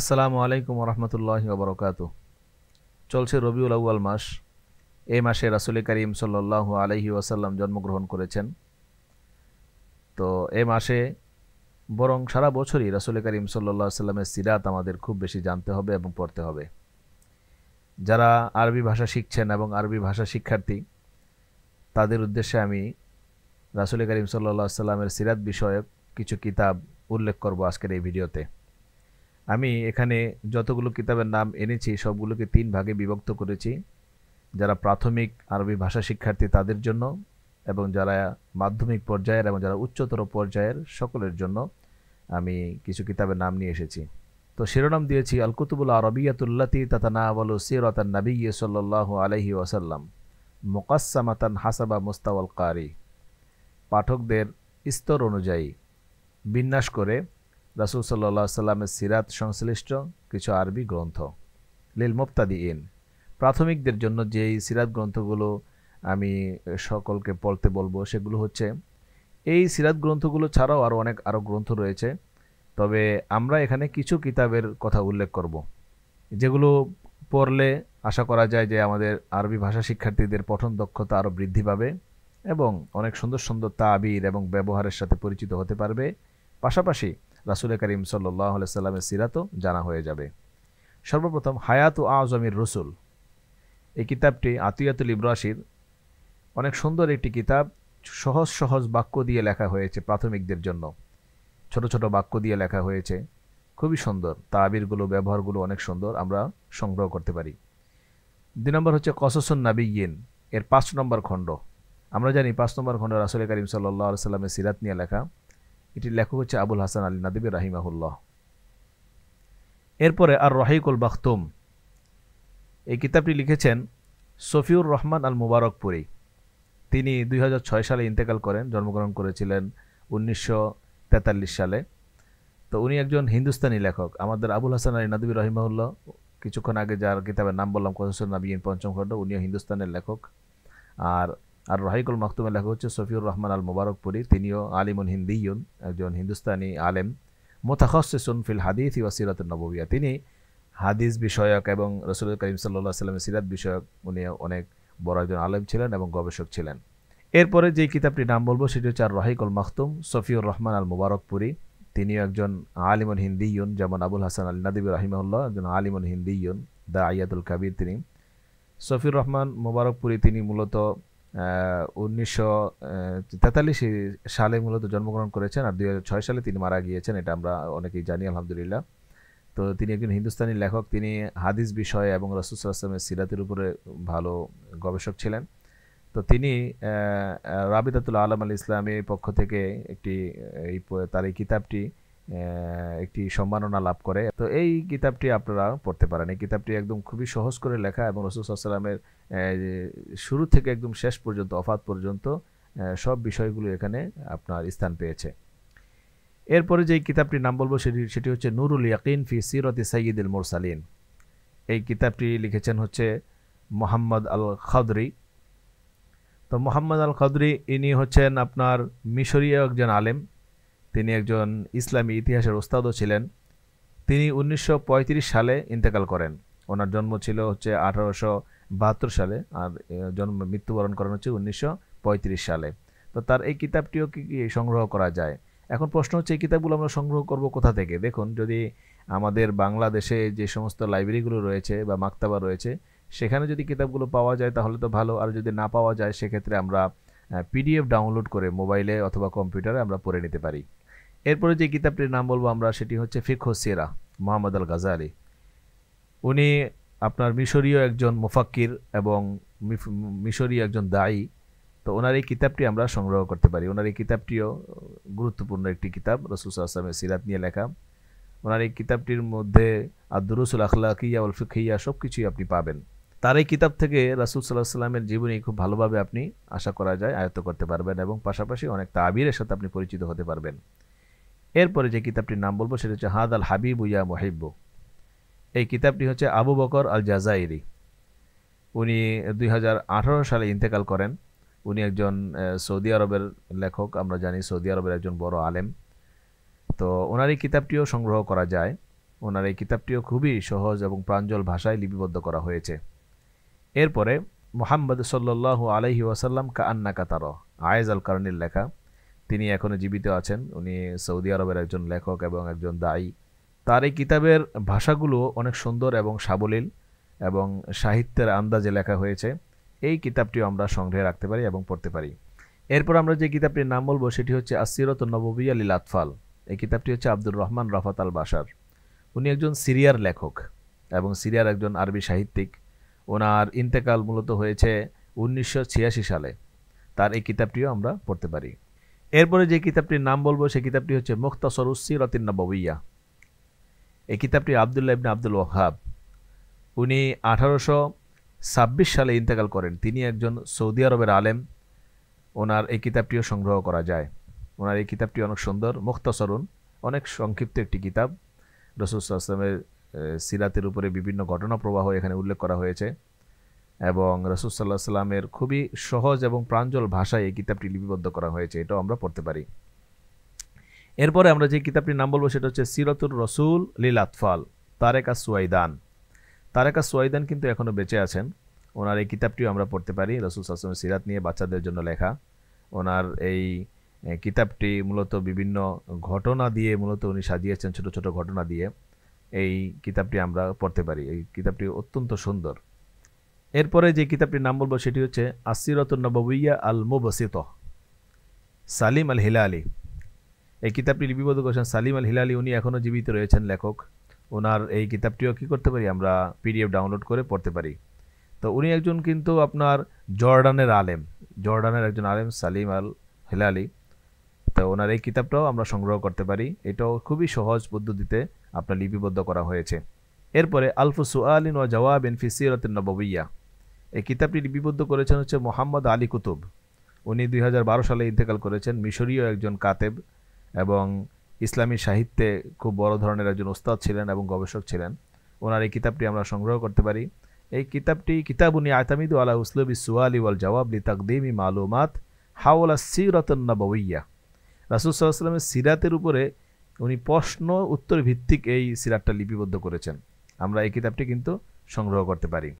আসসালামু আলাইকুম রহমতুল্লাহ ওবরকাত চলছে রবিউল আউ্য়াল মাস এই মাসে রাসুল করিম সাল্লাহ আলহি ওয়াসাল্লাম জন্মগ্রহণ করেছেন তো এ মাসে বরং সারা বছরই রাসুল করিম সাল্লাহ সাল্লামের সিরাত আমাদের খুব বেশি জানতে হবে এবং পড়তে হবে যারা আরবি ভাষা শিখছেন এবং আরবি ভাষা শিক্ষার্থী তাদের উদ্দেশ্যে আমি রাসুল করিম সাল্লাহ সাল্লামের সিরাত বিষয়ক কিছু কিতাব উল্লেখ করব আজকের এই ভিডিওতে আমি এখানে যতগুলো কিতাবের নাম এনেছি সবগুলোকে তিন ভাগে বিভক্ত করেছি যারা প্রাথমিক আরবি ভাষা শিক্ষার্থী তাদের জন্য এবং যারা মাধ্যমিক পর্যায়ের এবং যারা উচ্চতর পর্যায়ের সকলের জন্য আমি কিছু কিতাবের নাম নিয়ে এসেছি তো শিরোনাম দিয়েছি আলকুতুবুল আরবিয়াতুল্লাতি তাতানাওয়ালু সিরাতান নবী সাল্লাল্লাহু আলাইহি ওয়াসাল্লাম মোকাসসামাতান হাসাবা মুস্তাওয়াল কারি পাঠকদের স্তর অনুযায়ী বিন্যাস করে রাসুল সাল্লা সাল্লামের সিরাত সংশ্লিষ্ট কিছু আরবি গ্রন্থ লিল মুফতাদি ইন প্রাথমিকদের জন্য যেই সিরাত গ্রন্থগুলো আমি সকলকে পড়তে বলবো সেগুলো হচ্ছে এই সিরাত গ্রন্থগুলো ছাড়াও আরও অনেক আরও গ্রন্থ রয়েছে তবে আমরা এখানে কিছু কিতাবের কথা উল্লেখ করব যেগুলো পড়লে আশা করা যায় যে আমাদের আরবি ভাষা শিক্ষার্থীদের পঠন দক্ষতা আরও বৃদ্ধি পাবে এবং অনেক সুন্দর সুন্দর তাবির এবং ব্যবহারের সাথে পরিচিত হতে পারবে পাশাপাশি রাসুল করিম সাল্লাহ সাল্লামের সিরাতও জানা হয়ে যাবে সর্বপ্রথম হায়াত ও আজমির রসুল এই কিতাবটি আতিয়াতুল ইব্রাসির অনেক সুন্দর একটি কিতাব সহজ সহজ বাক্য দিয়ে লেখা হয়েছে প্রাথমিকদের জন্য ছোট ছোট বাক্য দিয়ে লেখা হয়েছে খুবই সুন্দর তাবিরগুলো ব্যবহারগুলো অনেক সুন্দর আমরা সংগ্রহ করতে পারি দুই নম্বর হচ্ছে কসসুন নাবিগিন এর পাঁচ নম্বর খণ্ড আমরা জানি পাঁচ নম্বর খণ্ড রাসুল করিম সাল্লাহ সাল্লামের সিরাত নিয়ে লেখা এটির লেখক হচ্ছে আবুল হাসান আলী নাদিবি রাহিমাহুল্লাহ এরপরে আর রহিকুল বাখতুম এই কিতাবটি লিখেছেন সফিউর রহমান আল মুবারকপুরি তিনি দুই সালে ইন্তেকাল করেন জন্মগ্রহণ করেছিলেন উনিশশো সালে তো উনি একজন হিন্দুস্তানি লেখক আমাদের আবুল হাসান আলী নাদবী রহিমাহুল্লাহ কিছুক্ষণ আগে যার কিতাবের নাম বললাম কনসুল নাবিয়ীন পঞ্চম খণ্ড উনিও হিন্দুস্তানের লেখক আর আর রাহিকুল মাকতুমে লেখা হচ্ছে সফিউর রহমান আল মুবারকপুরি তিনিও আলিমুল হিন্দিউন একজন হিন্দুস্তানি আলেম মোতাখসুন ফিল হাদিস ইয়া সিরাত নববিয়া তিনি হাদিস বিষয়ক এবং রসুল করিম সাল্লা সাল্লামের সিরাত বিষয়ক উনি অনেক বড় একজন আলেম ছিলেন এবং গবেষক ছিলেন এরপরে যে কিতাবটির নাম বলবো সেটি হচ্ছে আর রাহিকুল মাহতুম সফিউর রহমান আল মুবারকপুরি তিনিও একজন আলিমুল হিন্দিউন যেমন আবুল হাসান আল নাদিব রাহিমাহুল্লাহ একজন আলিমুল হিন্দিউন দা আয়াদুল কাবির তিনি সফিউর রহমান মুবারকপুরি তিনি মূলত উনিশশো সালে মূলত জন্মগ্রহণ করেছেন আর দুই সালে তিনি মারা গিয়েছেন এটা আমরা অনেকেই জানি আলহামদুলিল্লাহ তো তিনি একজন হিন্দুস্তানি লেখক তিনি হাদিস বিষয়ে এবং রসুসাল্লামের সিরাতের উপরে ভালো গবেষক ছিলেন তো তিনি রাবিদাতুল আলম আল ইসলামের পক্ষ থেকে একটি এই তার এই কিতাবটি একটি সম্মাননা লাভ করে তো এই কিতাবটি আপনারা পড়তে পারেন এই কিতাবটি একদম খুবই সহজ করে লেখা এবং রসুল সাল্লামের শুরু থেকে একদম শেষ পর্যন্ত অফাত পর্যন্ত সব বিষয়গুলো এখানে আপনার স্থান পেয়েছে এরপরে যেই কিতাবটির নাম বলবো সেটি সেটি হচ্ছে নুরুল ইয়াকিন ফি সিরতি সঈদুল মোরসালিন এই কিতাবটি লিখেছেন হচ্ছে মোহাম্মদ আল খাদরি তো মোহাম্মদ আল খাদরি ইনি হচ্ছেন আপনার মিশরীয় একজন আলেম তিনি একজন ইসলামী ইতিহাসের ওস্তাদও ছিলেন তিনি উনিশশো সালে ইন্তেকাল করেন ওনার জন্ম ছিল হচ্ছে আঠারোশো বাহাত্তর সালে আর জন্ম মৃত্যুবরণ করেন হচ্ছে উনিশশো সালে তো তার এই কিতাবটিও কি সংগ্রহ করা যায় এখন প্রশ্ন হচ্ছে এই কিতাবগুলো আমরা সংগ্রহ করব কোথা থেকে দেখুন যদি আমাদের বাংলাদেশে যে সমস্ত লাইব্রেরিগুলো রয়েছে বা মাক্তাবা রয়েছে সেখানে যদি কিতাবগুলো পাওয়া যায় তাহলে তো ভালো আর যদি না পাওয়া যায় সেক্ষেত্রে আমরা পিডিএফ ডাউনলোড করে মোবাইলে অথবা কম্পিউটারে আমরা পড়ে নিতে পারি এরপরে যে কিতাবটির নাম বলবো আমরা সেটি হচ্ছে ফিকহ সিরা মোহাম্মদ আল গাজালি উনি আপনার মিশরীয় একজন মুফাক্কির এবং মিশরীয় একজন দায়ী তো ওনার এই কিতাবটি আমরা সংগ্রহ করতে পারি ওনার এই কিতাবটিও গুরুত্বপূর্ণ একটি কিতাব রসুল আসলামের সিরাত নিয়ে লেখা ওনার এই কিতাবটির মধ্যে আদরুসুল আখলাকিয়া উল ফিকিয়া সব কিছুই আপনি পাবেন তার এই কিতাব থেকে রাসুল সাল্লাহ সাল্লামের জীবনী খুব ভালোভাবে আপনি আশা করা যায় আয়ত্ত করতে পারবেন এবং পাশাপাশি অনেক তাবিরের সাথে আপনি পরিচিত হতে পারবেন এরপরে যে কিতাবটির নাম বলবো সেটা হচ্ছে হাদ আল হাবিব ইয়া মহিব্বু এই কিতাবটি হচ্ছে আবু বকর আল জাজাইরি উনি দুই সালে ইন্তেকাল করেন উনি একজন সৌদি আরবের লেখক আমরা জানি সৌদি আরবের একজন বড় আলেম তো ওনার এই কিতাবটিও সংগ্রহ করা যায় ওনার এই কিতাবটিও খুবই সহজ এবং প্রাঞ্জল ভাষায় লিপিবদ্ধ করা হয়েছে এরপরে মোহাম্মদ সাল্লু আলহি ওয়াসাল্লাম কা আন্না কাতার আয়েজ আল কারণের লেখা তিনি এখনও জীবিত আছেন উনি সৌদি আরবের একজন লেখক এবং একজন দায়ী তার এই কিতাবের ভাষাগুলো অনেক সুন্দর এবং সাবলীল এবং সাহিত্যের আন্দাজে লেখা হয়েছে এই কিতাবটিও আমরা সংগ্রহে রাখতে পারি এবং পড়তে পারি এরপর আমরা যে কিতাবটির নাম বলবো সেটি হচ্ছে আসিরত নববী আলী লাতফাল এই কিতাবটি হচ্ছে আব্দুর রহমান রফাত আল বাসার উনি একজন সিরিয়ার লেখক এবং সিরিয়ার একজন আরবি সাহিত্যিক ওনার ইন্তেকাল মূলত হয়েছে উনিশশো সালে তার এই কিতাবটিও আমরা পড়তে পারি এরপরে যে কিতাবটির নাম বলবো সেই কিতাবটি হচ্ছে রতিন নবইয়া এই কিতাবটি আবদুল্লাহ ইবনে আব্দুল ওহাব উনি আঠারোশো ছাব্বিশ সালে ইন্তেকাল করেন তিনি একজন সৌদি আরবের আলেম ওনার এই কিতাবটিও সংগ্রহ করা যায় ওনার এই কিতাবটি অনেক সুন্দর মুখতাসরুন অনেক সংক্ষিপ্ত একটি কিতাব রসুল আসলামের সিরাতের উপরে বিভিন্ন ঘটনা প্রবাহ এখানে উল্লেখ করা হয়েছে এবং রসুসাল্লাহ সাল্লামের খুবই সহজ এবং প্রাঞ্জল ভাষায় এই কিতাবটি লিপিবদ্ধ করা হয়েছে এটাও আমরা পড়তে পারি এরপরে আমরা যে কিতাবটির নাম বলবো সেটা হচ্ছে সিরতুর রসুল লীল আতফাল তারেকা সুয়াইদান তারেকা সুয়াইদান কিন্তু এখনও বেঁচে আছেন ওনার এই কিতাবটিও আমরা পড়তে পারি রসুল সাসমের সিরাত নিয়ে বাচ্চাদের জন্য লেখা ওনার এই কিতাবটি মূলত বিভিন্ন ঘটনা দিয়ে মূলত উনি সাজিয়েছেন ছোট ছোট ঘটনা দিয়ে এই কিতাবটি আমরা পড়তে পারি এই কিতাবটি অত্যন্ত সুন্দর এরপরে যে কিতাবটির নাম বলবো সেটি হচ্ছে আসিরত নবইয়া আল মুবসিত সালিম আল হিলালি এই কিতাবটি লিপিবদ্ধ করেছেন সালিম আল হিলালি উনি এখনও জীবিত রয়েছেন লেখক ওনার এই কিতাবটিও কী করতে পারি আমরা পিডিএফ ডাউনলোড করে পড়তে পারি তো উনি একজন কিন্তু আপনার জর্ডানের আলেম জর্ডানের একজন আলেম সালিম আল আলী তো ওনার এই কিতাবটাও আমরা সংগ্রহ করতে পারি এটাও খুবই সহজ পদ্ধতিতে আপনার লিপিবদ্ধ করা হয়েছে এরপরে আলফু সুয়ালিন ও জওয়াব ইনফিসিরত নবইয়া এই কিতাবটি লিপিবদ্ধ করেছেন হচ্ছে মোহাম্মদ আলী কুতুব উনি দুই সালে ইন্তেকাল করেছেন মিশরীয় একজন কাতেব এবং ইসলামী সাহিত্যে খুব বড় ধরনের একজন ওস্তাদ ছিলেন এবং গবেষক ছিলেন ওনার এই কিতাবটি আমরা সংগ্রহ করতে পারি এই কিতাবটি কিতাব উনি আতামিদু আলা উসলুবি সুয়ালি ওয়াল জওয়াব লি ই মালুমাত হাওলা বউইয়া রাসুল সাল্লাহামের সিরাতের উপরে উনি প্রশ্ন উত্তর ভিত্তিক এই সিরাতটা লিপিবদ্ধ করেছেন আমরা এই কিতাবটি কিন্তু সংগ্রহ করতে পারি